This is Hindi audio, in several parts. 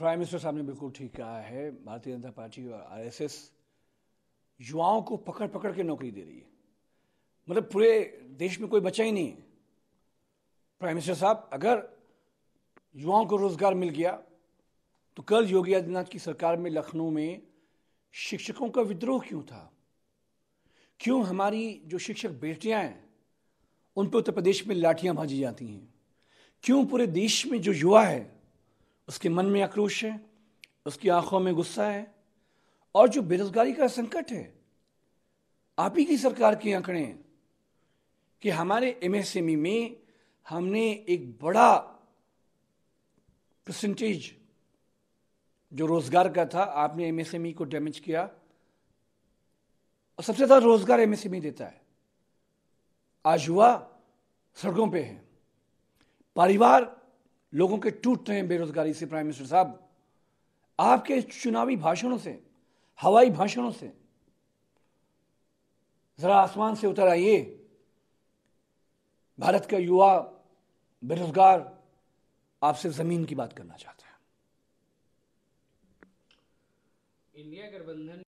प्राइम मिनिस्टर साहब ने बिल्कुल ठीक कहा है भारतीय जनता पार्टी और आरएसएस युवाओं को पकड़ पकड़ के नौकरी दे रही है मतलब पूरे देश में कोई बचा ही नहीं है प्राइम मिनिस्टर साहब अगर युवाओं को रोजगार मिल गया तो कल योगी आदित्यनाथ की सरकार में लखनऊ में शिक्षकों का विद्रोह क्यों था क्यों हमारी जो शिक्षक बेटियां हैं उन पर उत्तर प्रदेश में लाठियां भाजी जाती हैं क्यों पूरे देश में जो युवा है उसके मन में आक्रोश है उसकी आंखों में गुस्सा है और जो बेरोजगारी का संकट है आप ही की सरकार के आंकड़े हैं कि हमारे एमएसएमई e में हमने एक बड़ा परसेंटेज जो रोजगार का था आपने एमएसएमई e को डैमेज किया और सबसे ज़्यादा रोजगार एमएसएमई e देता है आज युवा सड़कों पे है परिवार लोगों के टूट रहे हैं बेरोजगारी से प्राइम मिनिस्टर साहब आपके चुनावी भाषणों से हवाई भाषणों से जरा आसमान से उतर आइए भारत का युवा बेरोजगार आपसे जमीन की बात करना चाहते हैं इंडिया गठबंधन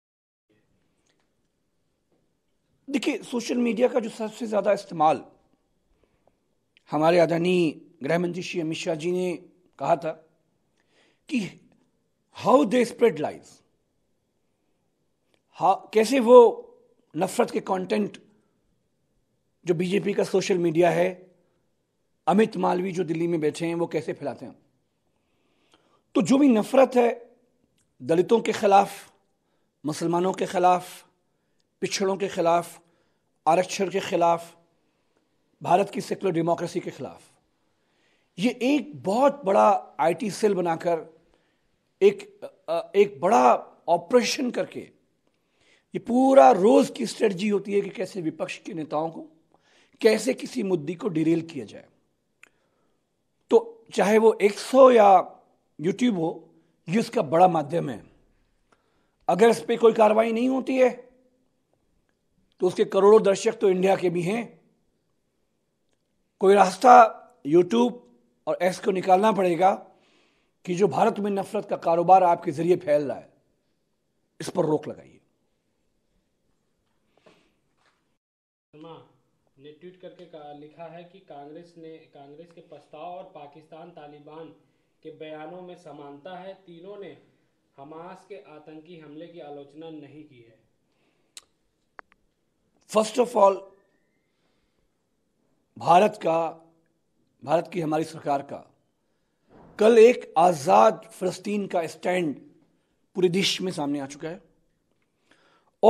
देखिए सोशल मीडिया का जो सबसे ज्यादा इस्तेमाल हमारे आदरणीय गृहमंत्री श्री अमित शाह जी ने कहा था कि हाउ दे स्प्रेड लाइज हा कैसे वो नफरत के कंटेंट जो बीजेपी का सोशल मीडिया है अमित मालवी जो दिल्ली में बैठे हैं वो कैसे फैलाते हैं तो जो भी नफरत है दलितों के खिलाफ मुसलमानों के खिलाफ पिछड़ों के खिलाफ आरक्षण के खिलाफ भारत की सेकुलर डेमोक्रेसी के खिलाफ ये एक बहुत बड़ा आईटी सेल बनाकर एक एक बड़ा ऑपरेशन करके ये पूरा रोज की स्ट्रेटजी होती है कि कैसे विपक्ष के नेताओं को कैसे किसी मुद्दे को डिरेल किया जाए तो चाहे वो 100 या यूट्यूब हो ये उसका बड़ा माध्यम है अगर इस पर कोई कार्रवाई नहीं होती है तो उसके करोड़ों दर्शक तो इंडिया के भी हैं कोई रास्ता यूट्यूब और एक्स को निकालना पड़ेगा कि जो भारत में नफरत का कारोबार आपके जरिए फैल रहा है इस पर रोक लगाइए ने ट्वीट करके लिखा है कि कांग्रेस ने कांग्रेस के प्रस्ताव और पाकिस्तान तालिबान के बयानों में समानता है तीनों ने हमास के आतंकी हमले की आलोचना नहीं की है फर्स्ट ऑफ ऑल भारत का भारत की हमारी सरकार का कल एक आज़ाद फलस्तीन का स्टैंड पूरे देश में सामने आ चुका है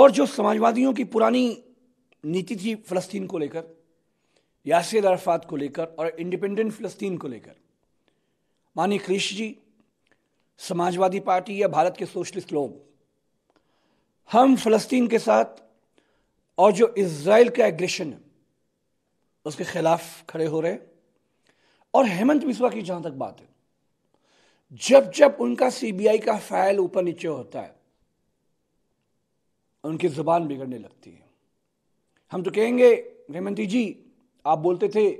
और जो समाजवादियों की पुरानी नीति थी फलस्तीन को लेकर यासिर अरफात को लेकर और इंडिपेंडेंट फलस्तीन को लेकर मानी क्रिश जी समाजवादी पार्टी या भारत के सोशलिस्ट लोग हम फलस्तीन के साथ और जो इसराइल का एग्रेशन है उसके खिलाफ खड़े हो रहे हैं और हेमंत बिस्वा की जहां तक बात है जब जब उनका सीबीआई का फाइल ऊपर नीचे होता है उनकी जुबान बिगड़ने लगती है हम तो कहेंगे हेमंती जी आप बोलते थे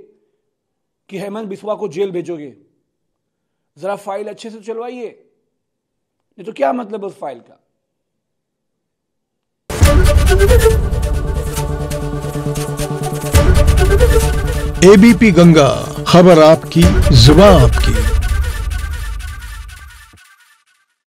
कि हेमंत बिस्वा को जेल भेजोगे जरा फाइल अच्छे से चलवाइए नहीं तो क्या मतलब उस फाइल का एबीपी गंगा खबर आपकी जुबा आपकी